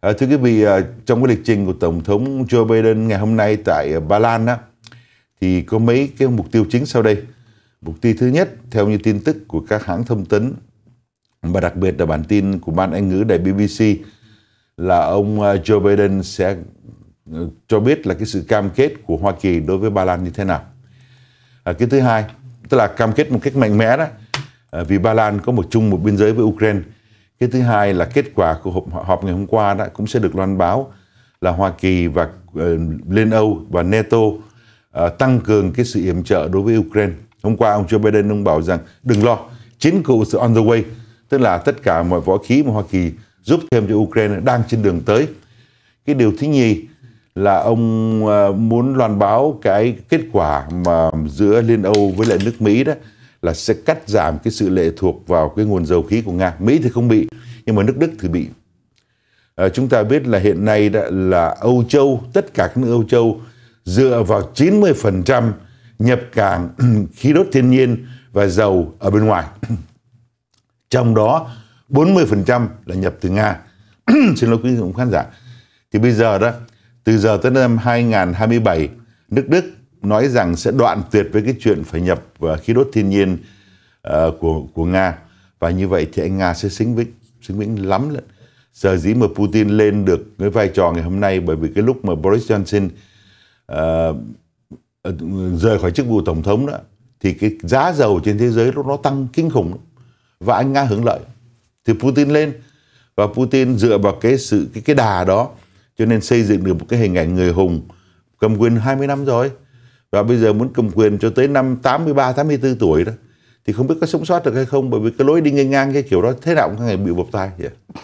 À, thưa quý vị, ờ, trong cái lịch trình của Tổng thống Joe Biden ngày hôm nay tại ờ, Ba Lan á, thì có mấy cái mục tiêu chính sau đây. Mục tiêu thứ nhất, theo như tin tức của các hãng thông tấn và đặc biệt là bản tin của ban Anh ngữ đài BBC là ông Joe Biden sẽ cho biết là cái sự cam kết của Hoa Kỳ đối với Ba Lan như thế nào. À, cái thứ hai, tức là cam kết một cách mạnh mẽ đó, à, vì Ba Lan có một chung một biên giới với Ukraine cái thứ hai là kết quả của họp, họp ngày hôm qua đó cũng sẽ được loan báo là Hoa Kỳ và uh, Liên Âu và NATO uh, tăng cường cái sự yểm trợ đối với Ukraine. Hôm qua ông Joe Biden ông bảo rằng đừng lo, chiến cụ sự on the way, tức là tất cả mọi vũ khí mà Hoa Kỳ giúp thêm cho Ukraine đang trên đường tới. Cái điều thứ nhì là ông uh, muốn loan báo cái kết quả mà giữa Liên Âu với lại nước Mỹ đó là sẽ cắt giảm cái sự lệ thuộc vào cái nguồn dầu khí của Nga. Mỹ thì không bị, nhưng mà nước Đức thì bị. À, chúng ta biết là hiện nay đã là Âu Châu, tất cả các nước Âu Châu dựa vào 90% nhập cảng khí đốt thiên nhiên và dầu ở bên ngoài. Trong đó 40% là nhập từ Nga. Xin lỗi quý vị khán giả. Thì bây giờ đó, từ giờ tới năm 2027, nước Đức nói rằng sẽ đoạn tuyệt với cái chuyện phải nhập ờ, khí đốt thiên nhiên ờ, của của Nga và như vậy thì anh Nga sẽ xính vĩnh xính vĩnh lắm lắm sở dĩ mà Putin lên được cái vai trò ngày hôm nay bởi vì cái lúc mà Boris Johnson uh, rời khỏi chức vụ tổng thống đó thì cái giá dầu trên thế giới nó tăng kinh khủng và anh Nga hưởng lợi thì Putin lên và Putin dựa vào cái sự cái cái đà đó cho nên xây dựng được một cái hình ảnh người hùng cầm quyền 20 năm rồi và bây giờ muốn cầm quyền cho tới năm 83 84 tuổi đó thì không biết có sống sót được hay không bởi vì cái lối đi ngang ngang cái kiểu đó thế nào cũng ngày bị bộc tai vậy